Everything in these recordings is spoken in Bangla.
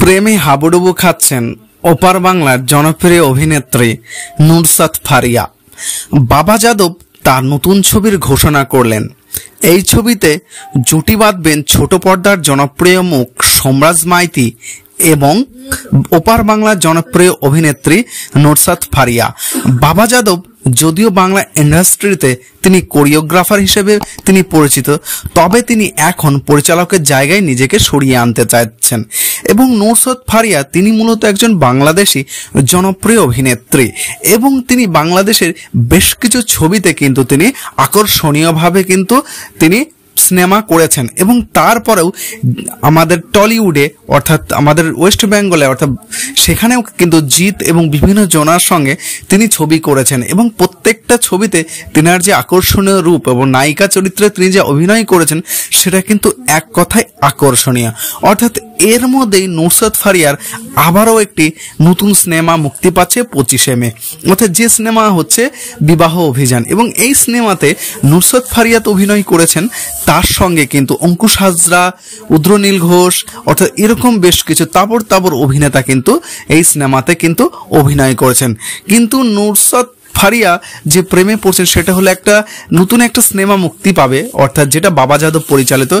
প্রেমে হাবুডুবু খাচ্ছেন ওপার বাংলার জনপ্রিয় অভিনেত্রী নুরসাত ফারিয়া বাবা যাদব তার নতুন ছবির ঘোষণা করলেন এই ছবিতে জুটি বাঁধবেন ছোট পর্দার জনপ্রিয় মুখ সম্রাজ মাইতি এবং ওপার বাংলার জনপ্রিয় অভিনেত্রী নুরসাদ ফারিয়া বাবা যাদব যদিও বাংলা ইন্ডাস্ট্রিতে তিনি কোরিওগ্রাফার হিসেবে তিনি পরিচিত তবে তিনি এখন পরিচালকের জায়গায় নিজেকে সরিয়ে আনতে চাইছেন এবং নুরসদ ফারিয়া তিনি মূলত একজন বাংলাদেশি জনপ্রিয় অভিনেত্রী এবং তিনি বাংলাদেশের বেশ কিছু ছবিতে কিন্তু তিনি আকর্ষণীয়ভাবে কিন্তু তিনি সিনেমা করেছেন এবং তারপরেও আমাদের টলিউডে অর্থাৎ আমাদের ওয়েস্ট বেঙ্গলে অর্থাৎ সেখানেও কিন্তু জিৎ এবং বিভিন্ন জনার সঙ্গে তিনি ছবি করেছেন এবং প্রত্যেকটা ছবিতে তিনার যে আকর্ষণীয় রূপ এবং নায়িকা চরিত্রে তিনি যে অভিনয় করেছেন সেটা কিন্তু এক কথায় আকর্ষণীয় অর্থাৎ এর মধ্যেই নুসরত ফারিয়ার আবারও একটি নতুন সিনেমা মুক্তি পাচ্ছে পঁচিশে মে অর্থাৎ যে সিনেমা হচ্ছে বিবাহ অভিযান এবং এই সিনেমাতে নুসরত ফারিয়াত অভিনয় করেছেন তার সঙ্গে কিন্তু অঙ্কুশ হাজরা উদ্রনীল ঘোষ অর্থাৎ এরকম বেশ কিছু তাবর তাবর অভিনেতা কিন্তু এই সিনেমাতে কিন্তু অভিনয় করেছেন কিন্তু নুরসত ফারিয়া যে প্রেমে পড়ছেন সেটা হলো একটা নতুন একটা সিনেমা মুক্তি পাবে অর্থাৎ যেটা বাবা যাদব পরিচালিত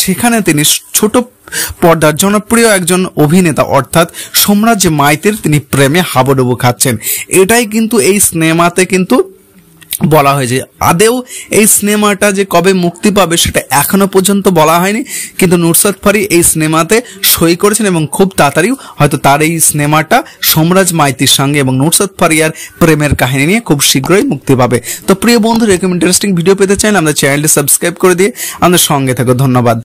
সেখানে তিনি ছোট পর্দার জনপ্রিয় একজন অভিনেতা অর্থাৎ সোমরাজ মাইতের তিনি প্রেমে হাবডুবু খাচ্ছেন এটাই কিন্তু এই সিনেমাতে কিন্তু বলা হয়েছে আদেও এই সিনেমাটা যে কবে মুক্তি পাবে সেটা এখনো পর্যন্ত বলা হয়নি কিন্তু নুরসাদ ফারি এই সিনেমাতে সই করেছেন এবং খুব তাড়াতাড়ি হয়তো তার এই সিনেমাটা সোমরাজ মাইতির সঙ্গে এবং ফারি আর প্রেমের কাহিনী নিয়ে খুব শীঘ্রই মুক্তি পাবে তো প্রিয় বন্ধু রেকম ইন্টারেস্টিং ভিডিও পেতে চাইলে আমাদের চ্যানেলটি সাবস্ক্রাইব করে দিয়ে আমাদের সঙ্গে থাকো ধন্যবাদ